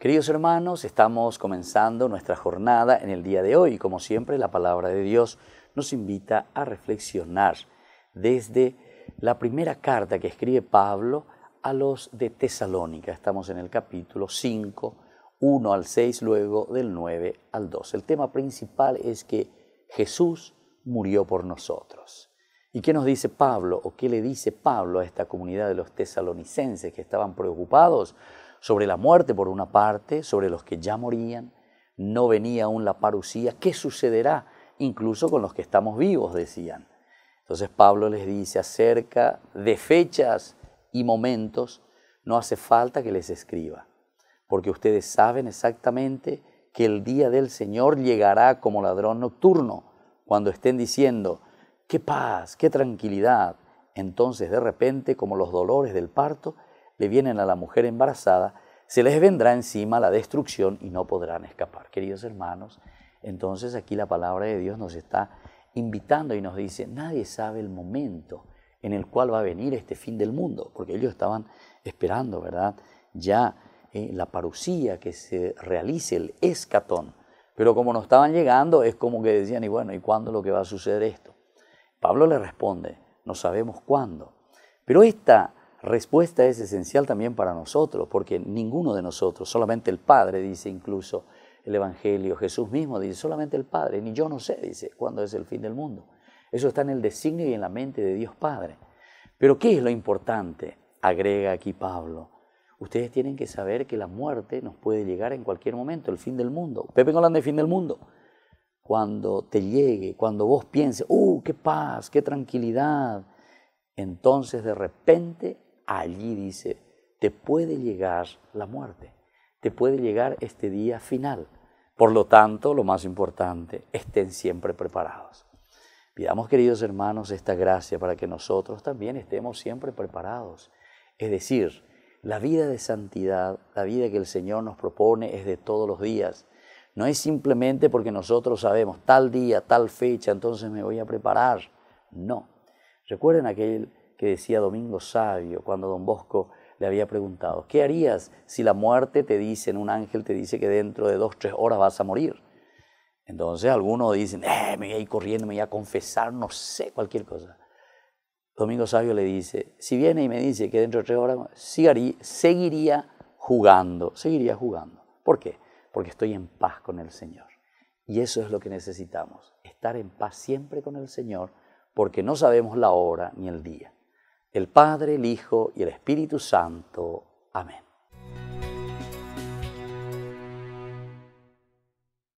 Queridos hermanos, estamos comenzando nuestra jornada en el día de hoy como siempre la palabra de Dios nos invita a reflexionar desde la primera carta que escribe Pablo a los de Tesalónica. Estamos en el capítulo 5, 1 al 6, luego del 9 al 2. El tema principal es que Jesús murió por nosotros. ¿Y qué nos dice Pablo o qué le dice Pablo a esta comunidad de los tesalonicenses que estaban preocupados sobre la muerte por una parte, sobre los que ya morían, no venía aún la parucía, ¿qué sucederá incluso con los que estamos vivos? decían. Entonces Pablo les dice acerca de fechas y momentos, no hace falta que les escriba, porque ustedes saben exactamente que el día del Señor llegará como ladrón nocturno, cuando estén diciendo, qué paz, qué tranquilidad, entonces de repente como los dolores del parto, le vienen a la mujer embarazada, se les vendrá encima la destrucción y no podrán escapar. Queridos hermanos, entonces aquí la palabra de Dios nos está invitando y nos dice, nadie sabe el momento en el cual va a venir este fin del mundo, porque ellos estaban esperando, ¿verdad? Ya eh, la parucía, que se realice el escatón. Pero como no estaban llegando, es como que decían, y bueno, ¿y cuándo lo que va a suceder esto? Pablo le responde, no sabemos cuándo. Pero esta respuesta es esencial también para nosotros, porque ninguno de nosotros, solamente el Padre dice incluso el Evangelio, Jesús mismo dice, solamente el Padre, ni yo no sé, dice, cuándo es el fin del mundo. Eso está en el designio y en la mente de Dios Padre. Pero ¿qué es lo importante? Agrega aquí Pablo. Ustedes tienen que saber que la muerte nos puede llegar en cualquier momento, el fin del mundo. Pepe hablando de fin del mundo. Cuando te llegue, cuando vos pienses, ¡uh, qué paz, qué tranquilidad! Entonces de repente allí dice, te puede llegar la muerte, te puede llegar este día final. Por lo tanto, lo más importante, estén siempre preparados. Pidamos, queridos hermanos, esta gracia para que nosotros también estemos siempre preparados. Es decir, la vida de santidad, la vida que el Señor nos propone es de todos los días. No es simplemente porque nosotros sabemos tal día, tal fecha, entonces me voy a preparar. No. Recuerden aquel que decía Domingo Sabio cuando don Bosco le había preguntado, ¿qué harías si la muerte te dice, en un ángel te dice que dentro de dos, tres horas vas a morir? Entonces algunos dicen, eh, me voy a ir corriendo, me voy a confesar, no sé, cualquier cosa. Domingo Sabio le dice, si viene y me dice que dentro de tres horas, seguiría jugando, seguiría jugando. ¿Por qué? Porque estoy en paz con el Señor. Y eso es lo que necesitamos, estar en paz siempre con el Señor, porque no sabemos la hora ni el día el Padre, el Hijo y el Espíritu Santo. Amén.